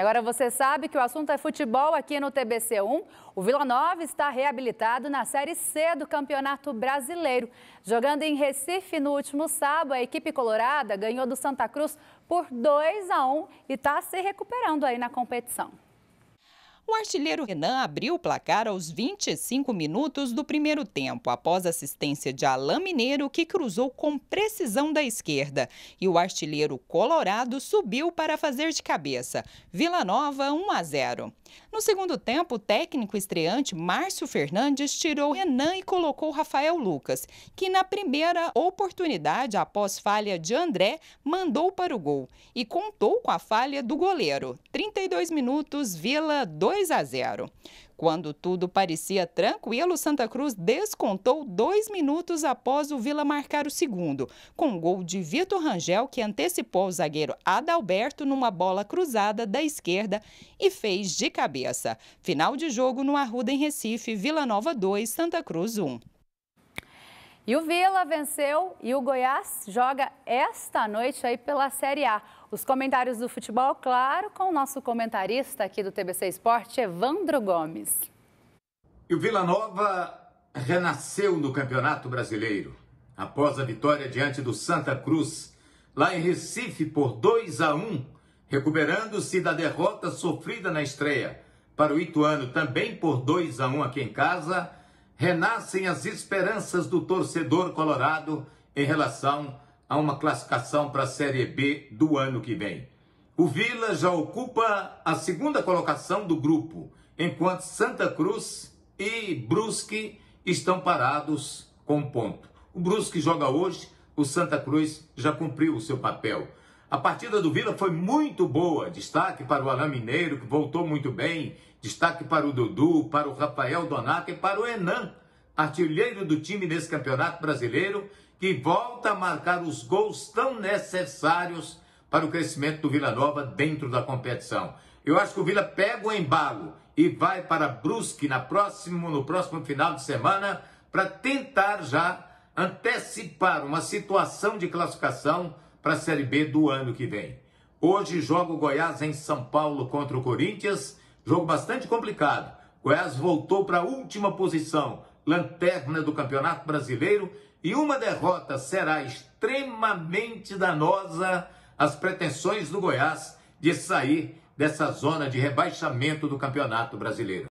E agora você sabe que o assunto é futebol aqui no TBC1. O Vila Nova está reabilitado na Série C do Campeonato Brasileiro. Jogando em Recife no último sábado, a equipe colorada ganhou do Santa Cruz por 2 a 1 e está se recuperando aí na competição. O artilheiro Renan abriu o placar aos 25 minutos do primeiro tempo, após assistência de Alain Mineiro, que cruzou com precisão da esquerda. E o artilheiro colorado subiu para fazer de cabeça. Vila Nova 1 a 0. No segundo tempo, o técnico estreante Márcio Fernandes tirou Renan e colocou Rafael Lucas, que na primeira oportunidade, após falha de André, mandou para o gol e contou com a falha do goleiro. 32 minutos, Vila 2 2 a 0. Quando tudo parecia tranquilo, Santa Cruz descontou dois minutos após o Vila marcar o segundo, com o gol de Vitor Rangel, que antecipou o zagueiro Adalberto numa bola cruzada da esquerda e fez de cabeça. Final de jogo no Arruda, em Recife, Vila Nova 2, Santa Cruz 1. E o Vila venceu e o Goiás joga esta noite aí pela Série A. Os comentários do futebol, claro, com o nosso comentarista aqui do TBC Esporte, Evandro Gomes. E o Vila Nova renasceu no Campeonato Brasileiro. Após a vitória diante do Santa Cruz, lá em Recife, por 2 a 1, recuperando-se da derrota sofrida na estreia para o Ituano, também por 2 a 1 aqui em casa, renascem as esperanças do torcedor colorado em relação a uma classificação para a Série B do ano que vem. O Vila já ocupa a segunda colocação do grupo, enquanto Santa Cruz e Brusque estão parados com um ponto. O Brusque joga hoje, o Santa Cruz já cumpriu o seu papel. A partida do Vila foi muito boa. Destaque para o Alain Mineiro, que voltou muito bem. Destaque para o Dudu, para o Rafael Donato e para o Enan, artilheiro do time nesse campeonato brasileiro, que volta a marcar os gols tão necessários para o crescimento do Vila Nova dentro da competição. Eu acho que o Vila pega o embalo e vai para Brusque na próximo, no próximo final de semana para tentar já antecipar uma situação de classificação para a Série B do ano que vem. Hoje joga o Goiás em São Paulo contra o Corinthians, jogo bastante complicado. Goiás voltou para a última posição, lanterna do Campeonato Brasileiro, e uma derrota será extremamente danosa às pretensões do Goiás de sair dessa zona de rebaixamento do Campeonato Brasileiro.